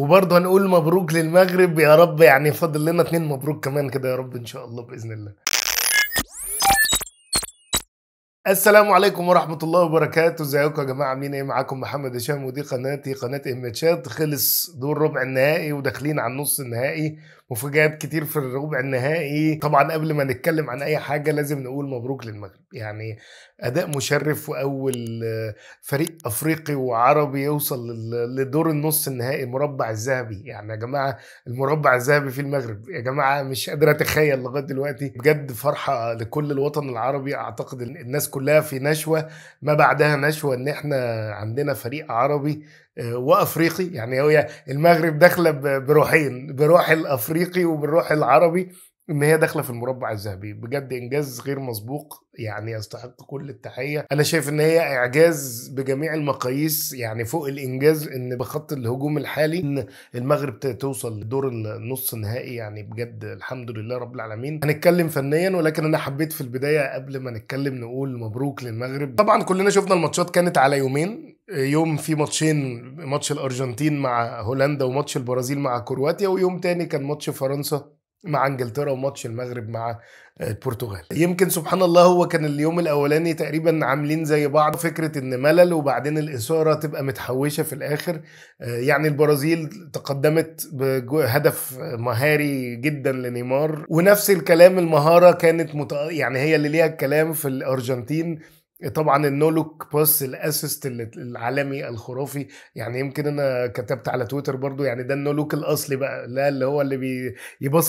وبرضه هنقول مبروك للمغرب يا رب يعني فاضل لنا اتنين مبروك كمان كده يا رب ان شاء الله باذن الله السلام عليكم ورحمة الله وبركاته، ازيكم يا جماعة عاملين ايه؟ معاكم محمد هشام ودي قناتي قناة اهمتشات، خلص دور ربع النهائي وداخلين على النص النهائي مفاجات كتير في الربع النهائي طبعا قبل ما نتكلم عن اي حاجه لازم نقول مبروك للمغرب يعني اداء مشرف واول فريق افريقي وعربي يوصل لدور النص النهائي المربع الذهبي يعني يا جماعه المربع الذهبي في المغرب يا جماعه مش قادر اتخيل لغايه دلوقتي بجد فرحه لكل الوطن العربي اعتقد الناس كلها في نشوه ما بعدها نشوه ان احنا عندنا فريق عربي آه، وافريقي يعني هي المغرب داخله بروحين بروح الافريقي وبالروح العربي ان هي داخله في المربع الذهبي بجد انجاز غير مسبوق يعني يستحق كل التحيه انا شايف ان هي اعجاز بجميع المقاييس يعني فوق الانجاز ان بخط الهجوم الحالي ان المغرب توصل لدور النص النهائي يعني بجد الحمد لله رب العالمين هنتكلم فنيا ولكن انا حبيت في البدايه قبل ما نتكلم نقول مبروك للمغرب طبعا كلنا شفنا الماتشات كانت على يومين يوم في ماتشين ماتش الارجنتين مع هولندا وماتش البرازيل مع كرواتيا ويوم تاني كان ماتش فرنسا مع انجلترا وماتش المغرب مع آه، البرتغال يمكن سبحان الله هو كان اليوم الاولاني تقريبا عاملين زي بعض فكره ان ملل وبعدين الاثاره تبقى متحوشه في الاخر آه، يعني البرازيل تقدمت بهدف مهاري جدا لنيمار ونفس الكلام المهاره كانت يعني هي اللي ليها الكلام في الارجنتين طبعا النولوك باس الاسيست العالمي الخرافي يعني يمكن انا كتبت على تويتر برضو يعني ده النولوك الاصلي بقى لا اللي هو اللي بي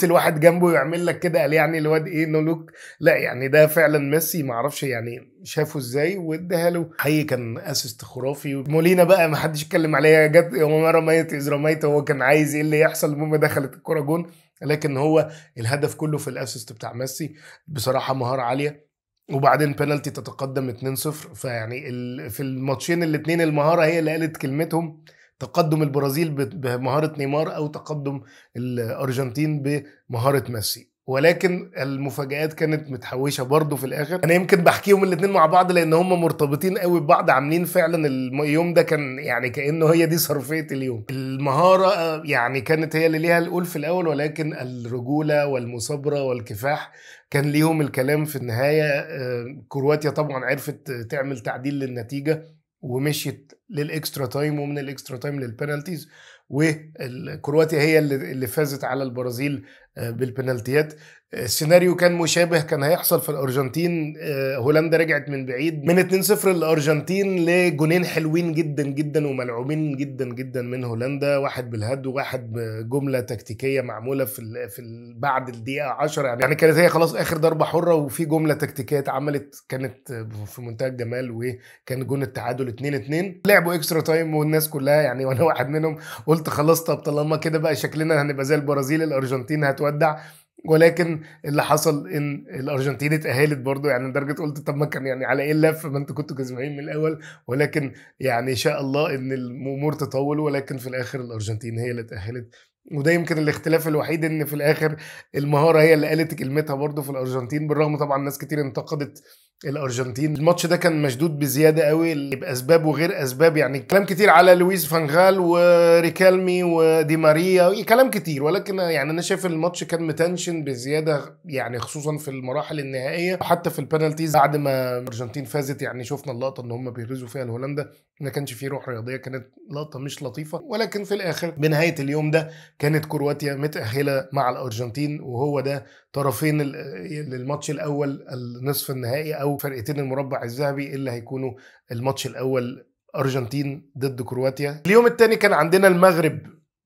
الواحد جنبه ويعمل لك كده قال يعني الواد ايه نولوك لا يعني ده فعلا ميسي معرفش يعني شافه ازاي واداها له حقيقي كان اسيست خرافي مولينا بقى ما حدش اتكلم عليها جت وما رميت اذ رميت هو كان عايز ايه اللي يحصل المهم دخلت الكره جون لكن هو الهدف كله في الاسيست بتاع ميسي بصراحه مهاره عاليه وبعدين بنالتي تتقدم 2-0 فيعني في الماتشين الاثنين المهاره هي اللي قالت كلمتهم تقدم البرازيل بمهاره نيمار او تقدم الارجنتين بمهاره ميسي ولكن المفاجآت كانت متحوشه برضه في الاخر انا يمكن بحكيهم الاثنين مع بعض لان هم مرتبطين قوي ببعض عاملين فعلا اليوم ده كان يعني كانه هي دي صرفيه اليوم المهاره آه، يعني كانت هي اللي ليها القول في الاول ولكن الرجوله والمثابره والكفاح كان ليهم الكلام في النهايه آه، كرواتيا طبعا عرفت تعمل تعديل للنتيجه ومشيت للاكسترا تايم ومن الاكسترا تايم للبنالتيز وكرواتيا هي اللي فازت على البرازيل آه، بالبنالتيات السيناريو كان مشابه كان هيحصل في الارجنتين آه، هولندا رجعت من بعيد من 2-0 للارجنتين لجونين حلوين جدا جدا وملعوبين جدا جدا من هولندا واحد بالهد وواحد بجمله تكتيكيه معموله في الـ في الـ بعد الدقيقه 10 يعني, يعني كانت هي خلاص اخر ضربه حره وفي جمله تكتيكيه اتعملت كانت في منتهى الجمال وكان جون التعادل 2-2 لعبوا اكسترا تايم والناس كلها يعني وانا واحد منهم قلت خلاص طب طالما كده بقى شكلنا هنبقى زي البرازيل الارجنتين هتودع ولكن اللي حصل ان الارجنتين اتاهلت برضو يعني لدرجه قلت طب ما كان يعني على ايه اللف ما انتوا كنتوا كسبانين من الاول ولكن يعني شاء الله ان الامور تطول ولكن في الاخر الارجنتين هي اللي اتاهلت وده يمكن الاختلاف الوحيد ان في الاخر المهاره هي اللي قالت كلمتها برضو في الارجنتين بالرغم طبعا ناس كتير انتقدت الارجنتين الماتش ده كان مشدود بزياده قوي باسباب وغير اسباب يعني كلام كتير على لويس فانغال وريكالمي ودي ماريا كلام كتير ولكن يعني انا شايف الماتش كان متنشن بزياده يعني خصوصا في المراحل النهائيه حتى في البنالتيز بعد ما الارجنتين فازت يعني شفنا اللقطه ان هم بيغرزوا فيها لهولندا ما كانش فيه روح رياضيه كانت لقطه مش لطيفه ولكن في الاخر بنهايه اليوم ده كانت كرواتيا متاهله مع الارجنتين وهو ده طرفين للماتش الاول النصف النهائي او فرقتين المربع الذهبي اللي هيكونوا الماتش الاول ارجنتين ضد كرواتيا اليوم الثاني كان عندنا المغرب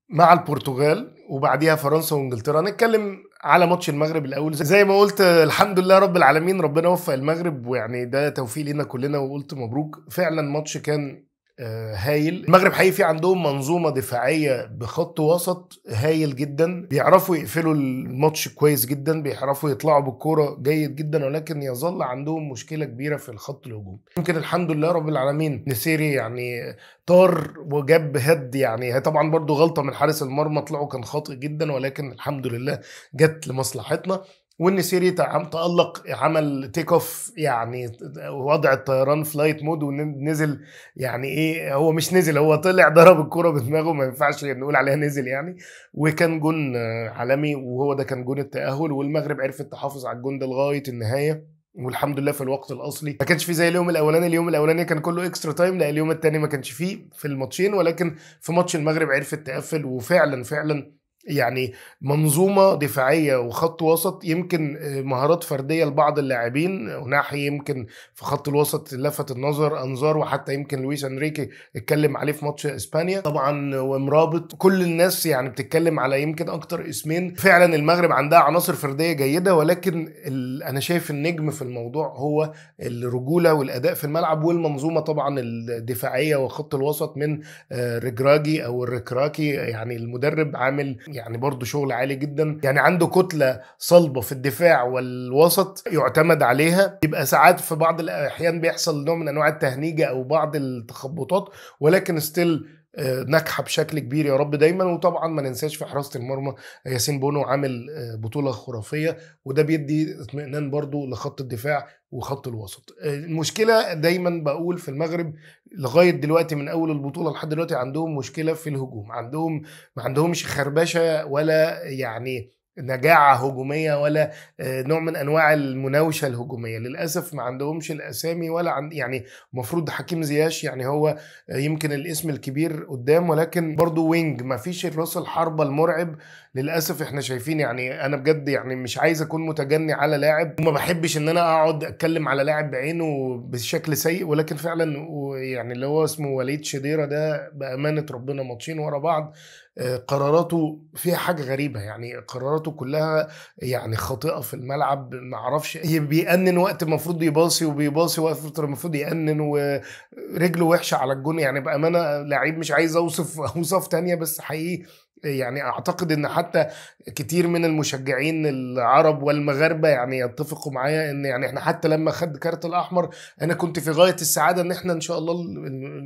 مع البرتغال وبعديها فرنسا وانجلترا هنتكلم على ماتش المغرب الاول زي ما قلت الحمد لله رب العالمين ربنا وفق المغرب ويعني ده توفيق لينا كلنا وقلت مبروك فعلا ماتش كان آه، هايل المغرب حقيقي في عندهم منظومه دفاعيه بخط وسط هايل جدا بيعرفوا يقفلوا الماتش كويس جدا بيعرفوا يطلعوا بالكوره جيد جدا ولكن يظل عندهم مشكله كبيره في الخط الهجوم ممكن الحمد لله رب العالمين نسيري يعني طار وجاب هد يعني هي طبعا برضو غلطه من حارس المرمى طلعه كان خاطئ جدا ولكن الحمد لله جت لمصلحتنا وان سيري تألق عمل تيك اوف يعني وضع الطيران فلايت مود ونزل يعني ايه هو مش نزل هو طلع ضرب الكوره بدماغه ما ينفعش نقول عليها نزل يعني وكان جون عالمي وهو ده كان جون التأهل والمغرب عرفت تحافظ على الجون ده لغاية النهاية والحمد لله في الوقت الاصلي ما كانش في زي اليوم الاولاني اليوم الاولاني كان كله اكسترا تايم لا اليوم الثاني ما كانش فيه في الماتشين ولكن في ماتش المغرب عرفت تقفل وفعلا فعلا يعني منظومة دفاعية وخط وسط يمكن آه، مهارات فردية لبعض اللاعبين وناحي يمكن في خط الوسط لفت النظر أنظار وحتى يمكن لويس أنريكي اتكلم عليه في ماتش إسبانيا طبعا ومرابط كل الناس يعني بتتكلم على يمكن أكتر اسمين فعلا المغرب عندها عناصر فردية جيدة ولكن ال... أنا شايف النجم في الموضوع هو الرجولة والأداء في الملعب والمنظومة طبعا الدفاعية وخط الوسط من آه، رجراجي أو الركراكي يعني المدرب عامل يعني برضه شغل عالي جدا يعني عنده كتله صلبه في الدفاع والوسط يعتمد عليها يبقى ساعات في بعض الاحيان بيحصل نوع من انواع التهنيجه او بعض التخبطات ولكن ستيل آه، ناجحه بشكل كبير يا رب دايما وطبعا ما ننساش في حراسه المرمى آه، ياسين بونو عامل آه، بطوله خرافيه وده بيدي اطمئنان برضو لخط الدفاع وخط الوسط المشكله دايما بقول في المغرب لغايه دلوقتي من اول البطوله لحد دلوقتي عندهم مشكله في الهجوم عندهم ما عندهمش خربشه ولا يعني نجاعه هجوميه ولا آه، نوع من انواع المناوشه الهجوميه للاسف ما عندهمش الاسامي ولا عن يعني المفروض حكيم زياش يعني هو آه، يمكن الاسم الكبير قدام ولكن برضه وينج ما فيش راس الحربه المرعب للاسف احنا شايفين يعني انا بجد يعني مش عايز اكون متجني على لاعب وما بحبش ان انا اقعد اتكلم على لاعب بعينه بشكل سيء ولكن فعلا يعني اللي هو اسمه وليد شديره ده بامانه ربنا ماتشين ورا بعض آه، قراراته فيها حاجه غريبه يعني قراراته كلها يعني خاطئه في الملعب ما اعرفش بيأنن وقت المفروض يباصي وبيباصي وقت المفروض يأنن ورجله وحشه على الجون يعني بامانه لعيب مش عايز اوصف اوصاف تانية بس حقيقي يعني اعتقد ان حتى كتير من المشجعين العرب والمغاربه يعني يتفقوا معايا ان يعني احنا حتى لما خد كارت الاحمر انا كنت في غايه السعاده ان احنا ان شاء الله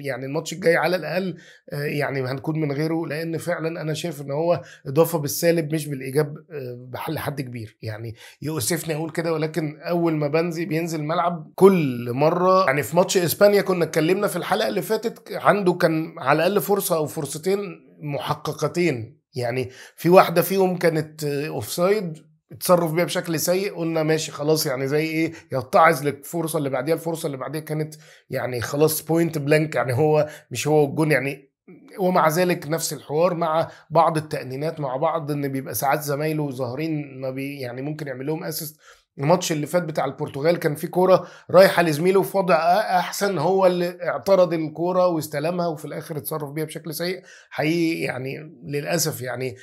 يعني الماتش الجاي على الاقل آه، يعني هنكون من غيره لان فعلا انا شايف ان هو اضافه بالسالب مش بالايجاب بحل آه، حد كبير يعني يؤسفني اقول كده ولكن اول ما بنزي بينزل الملعب كل مره يعني في ماتش اسبانيا كنا اتكلمنا في الحلقه اللي فاتت عنده كان على الاقل فرصه او فرصتين محققتين يعني في واحده فيهم كانت اوفسايد اتصرف بيها بشكل سيء قلنا ماشي خلاص يعني زي ايه يتعظ للفرصه اللي بعديها الفرصه اللي بعديها كانت يعني خلاص بوينت بلانك يعني هو مش هو الجون يعني ومع ذلك نفس الحوار مع بعض التأنينات مع بعض ان بيبقى ساعات زمايله ظاهرين ما بي يعني ممكن يعمل لهم اسيست الماتش اللي فات بتاع البرتغال كان في كوره رايحه لزميله في وضع احسن هو اللي اعترض الكوره واستلمها وفي الاخر اتصرف بيها بشكل سيء حقيقي يعني للاسف يعني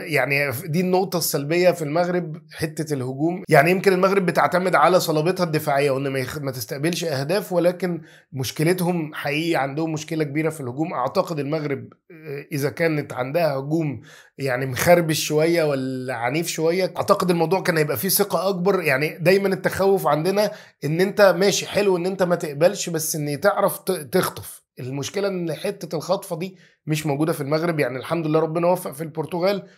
يعني دي النقطة السلبية في المغرب حتة الهجوم يعني يمكن المغرب بتعتمد على صلابتها الدفاعية وان ما تستقبلش أهداف ولكن مشكلتهم حقيقي عندهم مشكلة كبيرة في الهجوم أعتقد المغرب آه، إذا كانت عندها هجوم يعني مخربش شوية ولا عنيف شوية أعتقد الموضوع كان هيبقى فيه ثقة أكبر يعني دايما التخوف عندنا إن أنت ماشي حلو إن أنت ما تقبلش بس إن تعرف تخطف المشكله ان حته الخطفه دي مش موجوده في المغرب يعني الحمد لله ربنا وفق في البرتغال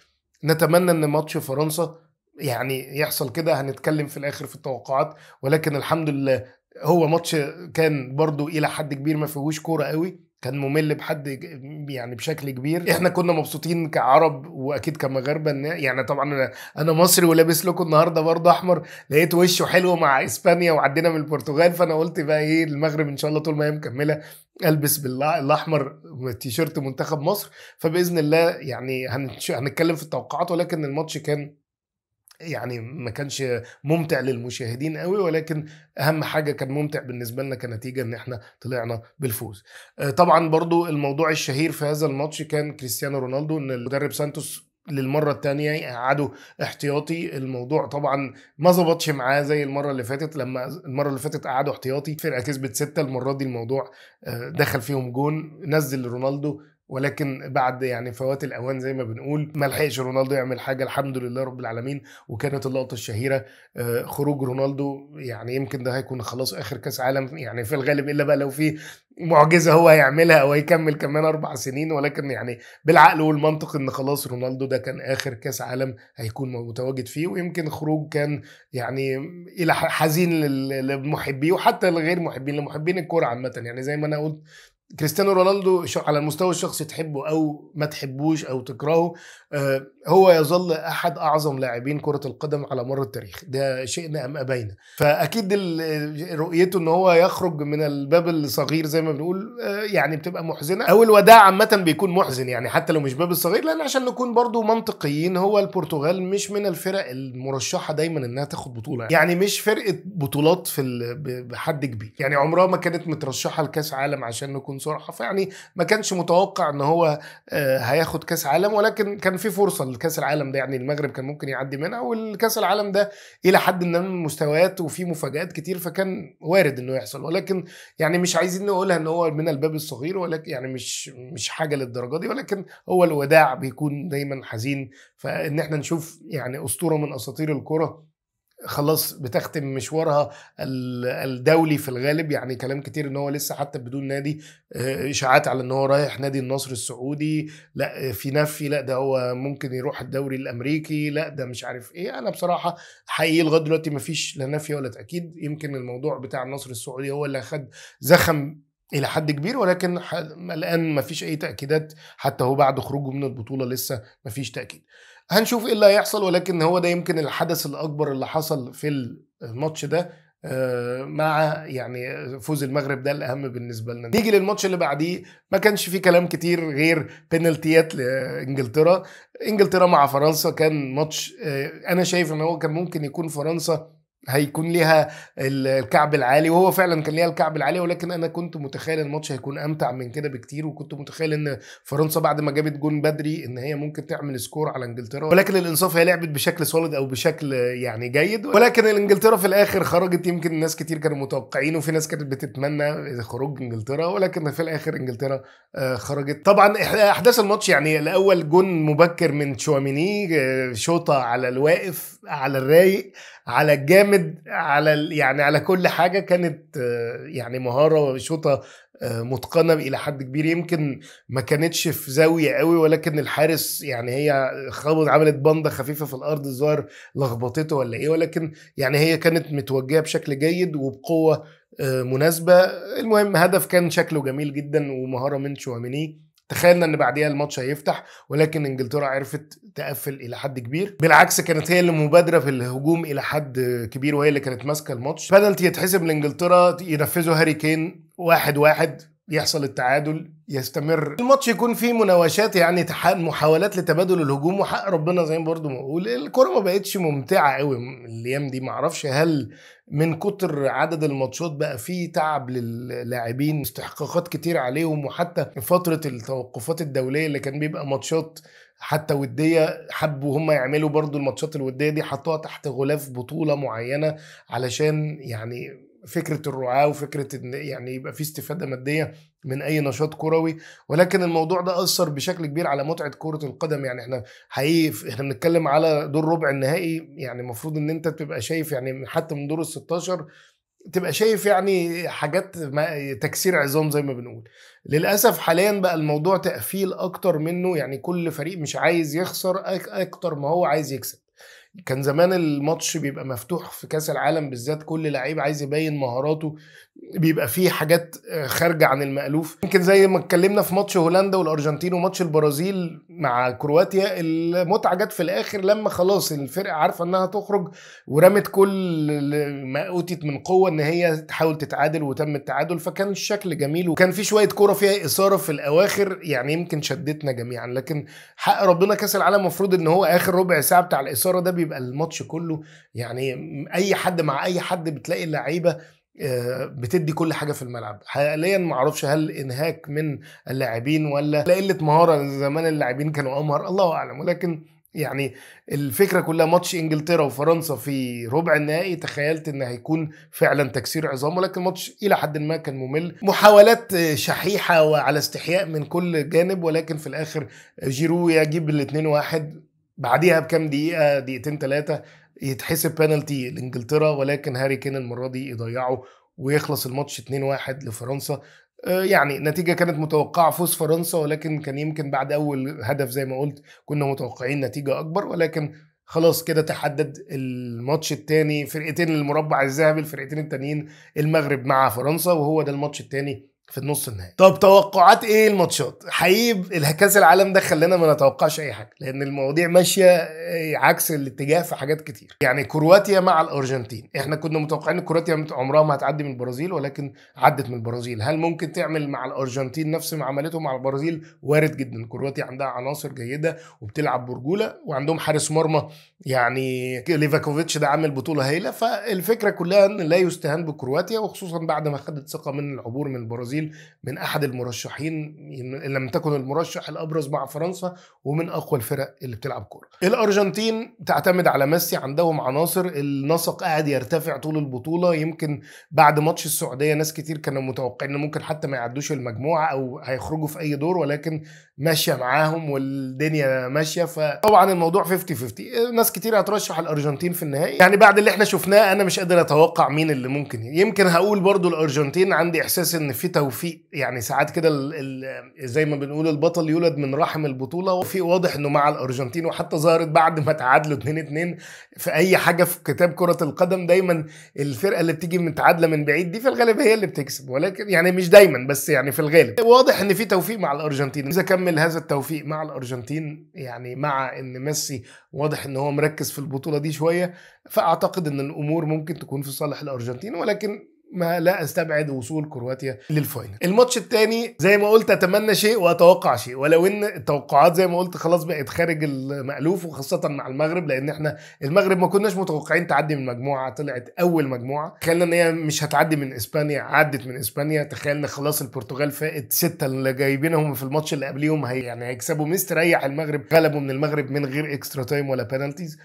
نتمنى ان ماتش فرنسا يعني يحصل كده هنتكلم في الاخر في التوقعات ولكن الحمد لله هو ماتش كان برضو الى حد كبير ما فيهوش كوره قوي كان ممل بحد يعني بشكل كبير احنا كنا مبسوطين كعرب واكيد كمغاربه يعني طبعا انا انا مصري ولابس لكم النهارده برضه احمر لقيت وشه حلو مع اسبانيا وعدينا من البرتغال فانا قلت بقى ايه المغرب ان شاء الله طول ما هي مكمله البس بالاحمر تيشيرت منتخب مصر فباذن الله يعني هنتكلم في التوقعات ولكن الماتش كان يعني ما كانش ممتع للمشاهدين قوي ولكن اهم حاجه كان ممتع بالنسبه لنا كنتيجه ان احنا طلعنا بالفوز آه، طبعا برضو الموضوع الشهير في هذا الماتش كان كريستيانو رونالدو ان المدرب سانتوس للمرة الثانية قعدوا احتياطي الموضوع طبعا ما ظبطش معاه زي المرة اللي فاتت لما المرة اللي فاتت قعدوا احتياطي فرقة كسبت ستة المرة دي الموضوع آه، دخل فيهم جون نزل رونالدو ولكن بعد يعني فوات الاوان زي ما بنقول ما لحقش رونالدو يعمل حاجه الحمد لله رب العالمين وكانت اللقطه الشهيره آه، خروج رونالدو يعني يمكن ده هيكون خلاص اخر كاس عالم يعني في الغالب الا بقى لو في معجزه هو هيعملها او هيكمل كمان اربع سنين ولكن يعني بالعقل والمنطق ان خلاص رونالدو ده كان اخر كاس عالم هيكون متواجد فيه ويمكن خروج كان يعني الى حزين لمحبيه وحتى لغير محبين لمحبين الكوره عامه يعني زي ما انا قلت كريستيانو رونالدو على المستوى الشخصي تحبه او ما تحبوش او تكرهه آه، هو يظل احد اعظم لاعبين كره القدم على مر التاريخ ده شئنا ام ابينا فاكيد رؤيته ان هو يخرج من الباب الصغير زي ما بنقول آه، يعني بتبقى محزنه او الوداع عامه بيكون محزن يعني حتى لو مش باب الصغير لان عشان نكون برضو منطقيين هو البرتغال مش من الفرق المرشحه دايما انها تاخد بطوله يعني مش فرقه بطولات في بحد كبير يعني عمرها ما كانت مترشحه لكاس عالم عشان نكون تكون سرعه فيعني ما كانش متوقع ان هو آه، هياخد كاس عالم ولكن كان في فرصه لكاس العالم ده يعني المغرب كان ممكن يعدي منها والكاس العالم ده الى حد ما من المستويات وفي مفاجات كتير فكان وارد انه يحصل ولكن يعني مش عايزين نقولها ان هو من الباب الصغير ولكن يعني مش مش حاجه للدرجه دي ولكن هو الوداع بيكون دايما حزين فان احنا نشوف يعني اسطوره من اساطير الكره خلاص بتختم مشوارها الدولي في الغالب يعني كلام كتير ان هو لسه حتى بدون نادي آه، اشاعات على ان هو رايح نادي النصر السعودي لا في نفي لا ده هو ممكن يروح الدوري الامريكي لا ده مش عارف ايه انا بصراحه حقيقي لغايه دلوقتي مفيش لا نفي ولا تاكيد يمكن الموضوع بتاع النصر السعودي هو اللي خد زخم الى حد كبير ولكن الان مفيش اي تاكيدات حتى هو بعد خروجه من البطوله لسه مفيش تاكيد هنشوف ايه اللي هيحصل ولكن هو ده يمكن الحدث الاكبر اللي حصل في الماتش ده آه، مع يعني فوز المغرب ده الاهم بالنسبه لنا نيجي للماتش اللي بعديه ما كانش فيه كلام كتير غير بينالتيات لانجلترا انجلترا مع فرنسا كان ماتش آه، انا شايف ان هو كان ممكن يكون فرنسا هيكون ليها الكعب العالي وهو فعلا كان ليها الكعب العالي ولكن انا كنت متخيل الماتش هيكون امتع من كده بكتير وكنت متخيل ان فرنسا بعد ما جابت جون بدري ان هي ممكن تعمل سكور على انجلترا ولكن الانصاف هي لعبت بشكل سوليد او بشكل يعني جيد ولكن انجلترا في الاخر خرجت يمكن ناس كتير كانوا متوقعين وفي ناس كانت بتتمنى خروج انجلترا ولكن في الاخر انجلترا آه، خرجت طبعا احداث الماتش يعني الاول جون مبكر من تشواميني آه، شوطه على الواقف على الرايق على الجامد على ال... يعني على كل حاجه كانت يعني مهاره وشوطه آه، متقنه الى حد كبير يمكن ما كانتش في زاويه قوي ولكن الحارس يعني هي خبط عملت بنده خفيفه في الارض الظاهر لخبطته ولا ايه ولكن يعني هي كانت متوجهه بشكل جيد وبقوه آه، مناسبه المهم هدف كان شكله جميل جدا ومهاره من شوامينيه تخيلنا ان بعديها الماتش هيفتح ولكن انجلترا عرفت تقفل الى حد كبير بالعكس كانت هي اللي مبادره في الهجوم الى حد كبير وهي اللي كانت ماسكه الماتش بدلتي يتحسب لانجلترا ينفذه هاري كين واحد واحد يحصل التعادل يستمر الماتش يكون فيه مناوشات يعني محاولات لتبادل الهجوم وحق ربنا زي ما ما بقول الكوره ما بقتش ممتعه قوي الايام دي معرفش هل من كتر عدد الماتشات بقى فيه تعب للاعبين استحقاقات كتير عليهم وحتى فتره التوقفات الدوليه اللي كان بيبقى ماتشات حتى وديه حبوا هم يعملوا برضو الماتشات الوديه دي حطوها تحت غلاف بطوله معينه علشان يعني فكره الرعاه وفكره ان يعني يبقى في استفاده ماديه من اي نشاط كروي ولكن الموضوع ده اثر بشكل كبير على متعه كره القدم يعني احنا حقيقي احنا بنتكلم على دور ربع النهائي يعني المفروض ان انت تبقى شايف يعني حتى من دور ال 16 تبقى شايف يعني حاجات تكسير عظام زي ما بنقول للاسف حاليا بقى الموضوع تقفيل اكتر منه يعني كل فريق مش عايز يخسر اكتر ما هو عايز يكسب كان زمان الماتش بيبقى مفتوح في كاس العالم بالذات كل لعيب عايز يبين مهاراته بيبقى فيه حاجات آه، خارجه عن المالوف يمكن زي ما اتكلمنا في ماتش هولندا والارجنتين وماتش البرازيل مع كرواتيا المتعه جت في الاخر لما خلاص الفرقه عارفه انها تخرج ورمت كل ما اوتيت من قوه ان هي تحاول تتعادل وتم التعادل فكان الشكل جميل وكان في شويه كوره فيها اثاره في الاواخر يعني يمكن شدتنا جميعا لكن حق ربنا كاس العالم المفروض ان هو اخر ربع ساعه بتاع الاثاره ده بيبقى الماتش كله يعني اي حد مع اي حد بتلاقي اللعيبه آه، بتدي كل حاجه في الملعب حاليا ما اعرفش هل انهاك من اللاعبين ولا قله مهاره زمان اللاعبين كانوا امهر الله اعلم ولكن يعني الفكره كلها ماتش انجلترا وفرنسا في ربع النهائي تخيلت ان هيكون فعلا تكسير عظام ولكن الماتش الى حد ما كان ممل محاولات شحيحه وعلى استحياء من كل جانب ولكن في الاخر جيرو يجيب الاثنين واحد بعديها بكام دقيقه دقيقتين ثلاثه يتحسب بنالتي لانجلترا ولكن هاري كين المره دي يضيعه ويخلص الماتش 2-1 لفرنسا آه، يعني نتيجة كانت متوقعة فوز فرنسا ولكن كان يمكن بعد أول هدف زي ما قلت كنا متوقعين نتيجة أكبر ولكن خلاص كده تحدد الماتش الثاني فرقتين المربع الذهبي الفرقتين التانيين المغرب مع فرنسا وهو ده الماتش الثاني في النص النهائي طب توقعات ايه الماتشات حقيقي كاس العالم ده خلانا ما نتوقعش اي حاجه لان المواضيع ماشيه إيه، عكس الاتجاه في حاجات كتير يعني كرواتيا مع الارجنتين احنا كنا متوقعين كرواتيا عمرها ما هتعدي من البرازيل ولكن عدت من البرازيل هل ممكن تعمل مع الارجنتين نفس ما عملته مع البرازيل وارد جدا كرواتيا عندها عناصر جيده وبتلعب برجوله وعندهم حارس مرمى يعني ليفاكوفيتش ده عامل بطوله هايله فالفكره كلها ان لا يستهان بكرواتيا وخصوصا بعد ما خدت ثقه من العبور من البرازيل البرازيل من احد المرشحين ان لم تكن المرشح الابرز مع فرنسا ومن اقوى الفرق اللي بتلعب كوره. الارجنتين تعتمد على ميسي عندهم عناصر النسق قاعد يرتفع طول البطوله يمكن بعد ماتش السعوديه ناس كتير كانوا متوقعين ان ممكن حتى ما يعدوش المجموعه او هيخرجوا في اي دور ولكن ماشيه معاهم والدنيا ماشيه فطبعا الموضوع 50 50 ناس كتير هترشح الارجنتين في النهائي يعني بعد اللي احنا شفناه انا مش قادر اتوقع مين اللي ممكن يمكن هقول برضو الارجنتين عندي احساس ان في توفيق يعني ساعات كده زي ما بنقول البطل يولد من رحم البطوله وفي واضح انه مع الارجنتين وحتى ظهرت بعد ما تعادلوا 2 2 في اي حاجه في كتاب كره القدم دايما الفرقه اللي بتيجي متعادله من, من بعيد دي في الغالب هي اللي بتكسب ولكن يعني مش دايما بس يعني في الغالب واضح ان في توفيق مع الارجنتين اذا كمل هذا التوفيق مع الارجنتين يعني مع ان ميسي واضح ان هو مركز في البطوله دي شويه فاعتقد ان الامور ممكن تكون في صالح الارجنتين ولكن ما لا استبعد وصول كرواتيا للفاينل الماتش الثاني زي ما قلت اتمنى شيء واتوقع شيء ولو ان التوقعات زي ما قلت خلاص بقت خارج المالوف وخاصه مع المغرب لان احنا المغرب ما كناش متوقعين تعدي من مجموعه طلعت اول مجموعه تخيلنا ان هي مش هتعدي من اسبانيا عدت من اسبانيا تخيلنا خلاص البرتغال فاقت سته اللي جايبينهم في الماتش اللي قبليهم هي يعني هيكسبوا مستريح المغرب غلبوا من المغرب من غير اكسترا تايم ولا بنالتيز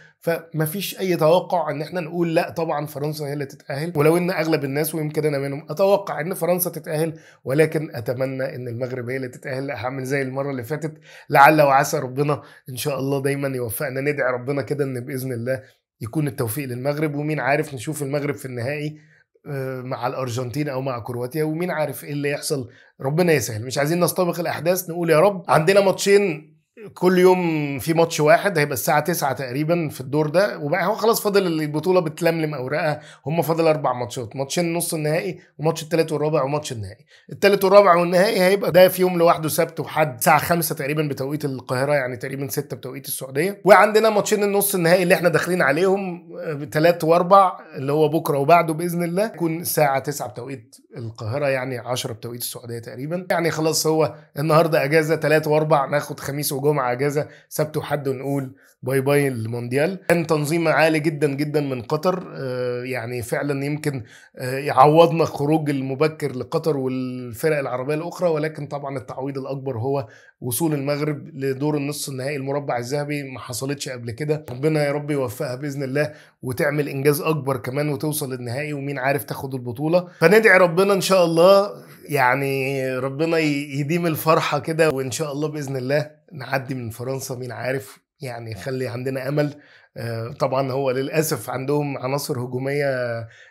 فيش اي توقع ان احنا نقول لا طبعا فرنسا هي اللي تتاهل ولو ان اغلب الناس الناس ويمكن انا منهم اتوقع ان فرنسا تتاهل ولكن اتمنى ان المغرب هي اللي تتاهل هعمل زي المره اللي فاتت لعل وعسى ربنا ان شاء الله دايما يوفقنا ندعي ربنا كده ان باذن الله يكون التوفيق للمغرب ومين عارف نشوف المغرب في النهائي آه، مع الارجنتين او مع كرواتيا ومين عارف ايه اللي يحصل ربنا يسهل مش عايزين نستبق الاحداث نقول يا رب عندنا ماتشين كل يوم في ماتش واحد هيبقى الساعه 9 تقريبا في الدور ده وبقى هو خلاص فاضل البطوله بتلملم اوراقها هم فاضل اربع ماتشات ماتشين نص النهائي وماتش الثالث والرابع وماتش النهائي الثالث والرابع والنهائي هيبقى ده في يوم لوحده سبت وحد الساعه 5 تقريبا بتوقيت القاهره يعني تقريبا 6 بتوقيت السعوديه وعندنا ماتشين النص النهائي اللي احنا داخلين عليهم ثلاث آه، واربع اللي هو بكره وبعده باذن الله يكون الساعه 9 بتوقيت القاهره يعني 10 بتوقيت السعوديه تقريبا يعني خلاص هو النهارده اجازه ثلاث واربع ناخد خميس وجمعه جمعه اجازه سبت وحد نقول باي باي المونديال كان تنظيم عالي جدا جدا من قطر آه، يعني فعلا يمكن آه، يعوضنا خروج المبكر لقطر والفرق العربيه الاخرى ولكن طبعا التعويض الاكبر هو وصول المغرب لدور النص النهائي المربع الذهبي ما حصلتش قبل كده ربنا يا رب يوفقها باذن الله وتعمل انجاز اكبر كمان وتوصل للنهائي ومين عارف تاخد البطوله فندعي ربنا ان شاء الله يعني ربنا يديم الفرحه كده وان شاء الله باذن الله نعدي من فرنسا مين عارف يعني آه. خلي عندنا امل آه، طبعا هو للاسف عندهم عناصر هجوميه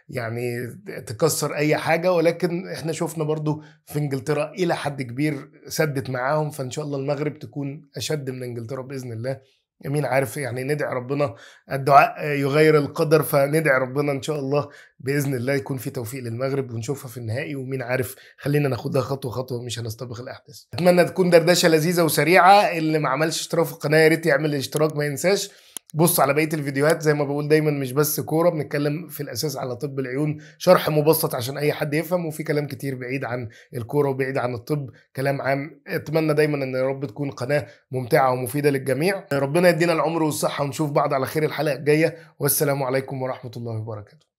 يعني تكسر اي حاجه ولكن احنا شفنا برضو في انجلترا الى حد كبير سدت معاهم فان شاء الله المغرب تكون اشد من انجلترا باذن الله مين عارف يعني ندعي ربنا الدعاء يغير القدر فندعي ربنا ان شاء الله باذن الله يكون في توفيق للمغرب ونشوفها في النهائي ومين عارف خلينا ناخدها خطوه خطوه مش هنستبق الاحداث اتمنى تكون دردشه لذيذه وسريعه اللي ما عملش اشتراك في القناه يا ريت يعمل الاشتراك ما ينساش بص على بقيه الفيديوهات زي ما بقول دايما مش بس كوره بنتكلم في الاساس على طب العيون شرح مبسط عشان اي حد يفهم وفي كلام كتير بعيد عن الكوره وبعيد عن الطب كلام عام اتمنى دايما ان يا رب تكون قناه ممتعه ومفيده للجميع ربنا يدينا العمر والصحه ونشوف بعض على خير الحلقه الجايه والسلام عليكم ورحمه الله وبركاته